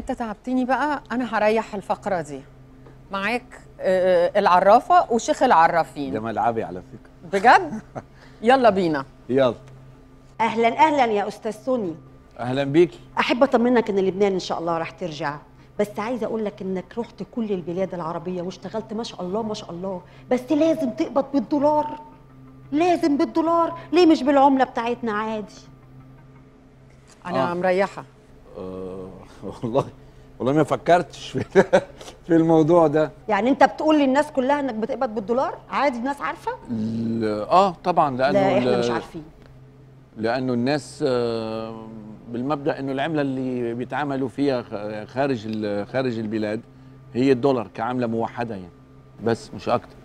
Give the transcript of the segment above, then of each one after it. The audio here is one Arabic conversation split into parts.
انت تعبتني بقى انا هريح الفقره دي معاك آه، آه، العرافه وشيخ العرافين ده ملعبي على فكره بجد يلا بينا يلا اهلا اهلا يا استاذ سوني اهلا بيكي احب اطمنك ان لبنان ان شاء الله راح ترجع بس عايزه اقول لك انك رحت كل البلاد العربيه واشتغلت ما شاء الله ما شاء الله بس لازم تقبض بالدولار لازم بالدولار ليه مش بالعمله بتاعتنا عادي انا آه. مريحه آه والله والله ما فكرتش في الموضوع ده يعني انت بتقول للناس كلها انك بتقبض بالدولار عادي الناس عارفه اه طبعا لانه لا احنا مش عارفين لانه الناس آه، بالمبدا انه العمله اللي بيتعاملوا فيها خارج خارج البلاد هي الدولار كعمله موحده يعني بس مش اكتر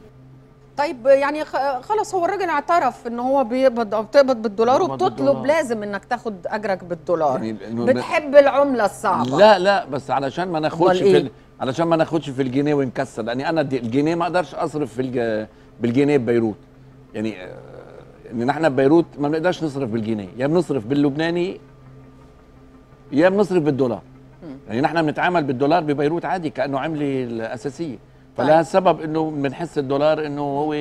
طيب يعني خلاص هو الراجل اعترف ان هو بيقبض او بتقبض بالدولار وبتطلب لازم انك تاخد اجرك بالدولار يعني بتحب العمله الصعبه لا لا بس علشان ما ناخدش في إيه؟ علشان ما ناخدش في الجنيه ونكسر لاني انا الجنيه ما اقدرش اصرف في الج... بالجنيه ببيروت يعني آه، ان احنا ببيروت ما بنقدرش نصرف بالجنيه يا بنصرف باللبناني يا بنصرف بالدولار يعني احنا بنتعامل بالدولار ببيروت عادي كانه عمله الاساسيه فلها طيب. سبب انه بنحس الدولار انه هو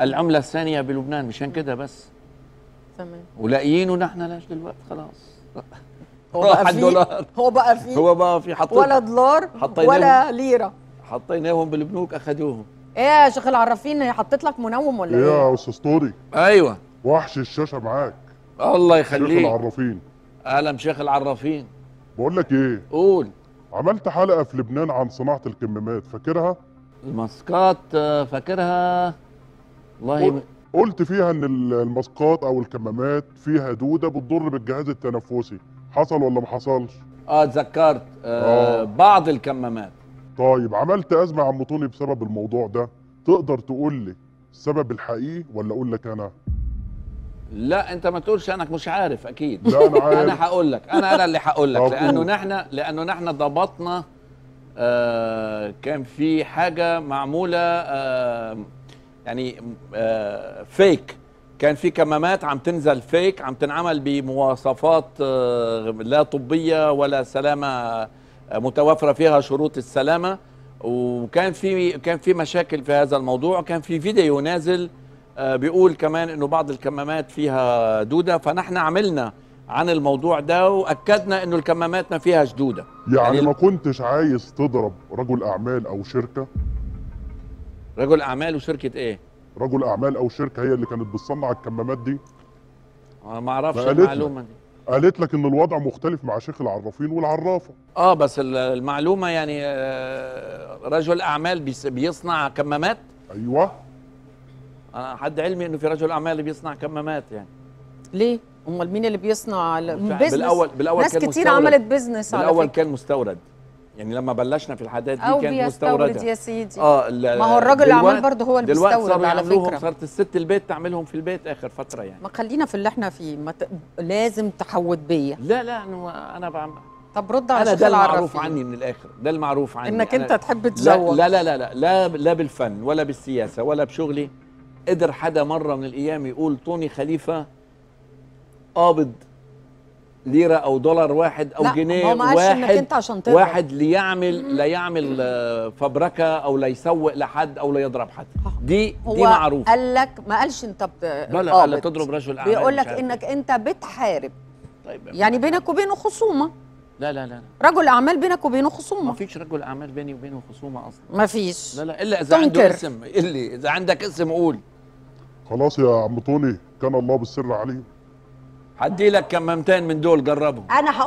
العمله الثانيه بلبنان مشان كده بس تمام ولاقيينه نحن لاجل دلوقتي خلاص هو بقى الدولار هو بقى في هو بقى في حطينا ولا دولار ولا ليره حطيناهم بالبنوك اخذوهم ايه يا شيخ العرافين حطيت لك منوم ولا ايه؟ يا استاذ طوري ايوه وحش الشاشه معاك الله يخليك شيخ العرافين اهلا شيخ العرافين بقول لك ايه قول عملت حلقه في لبنان عن صناعه الكمامات فاكرها الماسكات آه، فاكرها والله قلت فيها ان الماسكات او الكمامات فيها دوده بتضر بالجهاز التنفسي حصل ولا ما حصلش اه اتذكرت آه آه. بعض الكمامات طيب عملت ازمه عم طولي بسبب الموضوع ده تقدر تقول لي السبب الحقيقي ولا اقول لك انا لا انت ما تقولش انك مش عارف اكيد لا انا عارف انا هقول لك انا انا اللي هقول لك لانه نحن لانه نحن ضبطنا آه كان في حاجه معموله آه يعني آه فيك كان في كمامات عم تنزل فيك عم تنعمل بمواصفات آه لا طبيه ولا سلامه آه، متوافره فيها شروط السلامه وكان في كان في مشاكل في هذا الموضوع كان في فيديو نازل آه، بيقول كمان انه بعض الكمامات فيها دوده فنحن عملنا عن الموضوع ده واكدنا انه الكمامات ما فيهاش دوده يعني, يعني ما كنتش عايز تضرب رجل اعمال او شركه رجل اعمال وشركه ايه رجل اعمال او شركه هي اللي كانت بتصنع الكمامات دي انا آه، ما اعرفش المعلومه دي قالت لك ان الوضع مختلف مع شيخ العرافين والعرافه اه بس المعلومه يعني آه، رجل اعمال بيصنع كمامات ايوه انا حد علمي انه في رجل اعمال بيصنع كمامات يعني ليه؟ امال مين اللي بيصنع بزنس بالاول بالاول ناس كان كتير مستورد. عملت بزنس على بالاول كان مستورد يعني لما بلشنا في الحاجات دي كان مستورد يا سيدي اه ما هو الراجل الاعمال برضه هو اللي بيستورد على فكره صارت الست البيت تعملهم في البيت اخر فتره يعني ما خلينا في اللي احنا فيه ما ت... لازم تحود بيا لا لا انا انا بعمل طب رد على انا ده المعروف عرفين. عني من الاخر ده المعروف عني انك انت تحب تزوج لا لا لا لا لا لا بالفن ولا بالسياسه ولا بشغلي قدر حدا مره من الايام يقول طوني خليفه قابض ليره او دولار واحد او لا جنيه ما واحد انت عشان تضرب. واحد ليعمل لا يعمل آه، فبركه او لا يسوق لحد او لا يضرب حد آه. دي دي معروفه قال لك ما قالش انت بلا لا تضرب رجل اعمال بيقول لك انك إيه. انت بتحارب طيب يعني بينك وبينه خصومه لا لا لا رجل اعمال بينك وبينه خصومه ما فيش رجل اعمال بيني وبينه خصومه اصلا ما فيش لا لا الا اذا عندك اسم اللي اذا عندك اسم قول خلاص يا عم طوني كان الله بالسر عليه هدي لك كمامتين من دول جربهم انا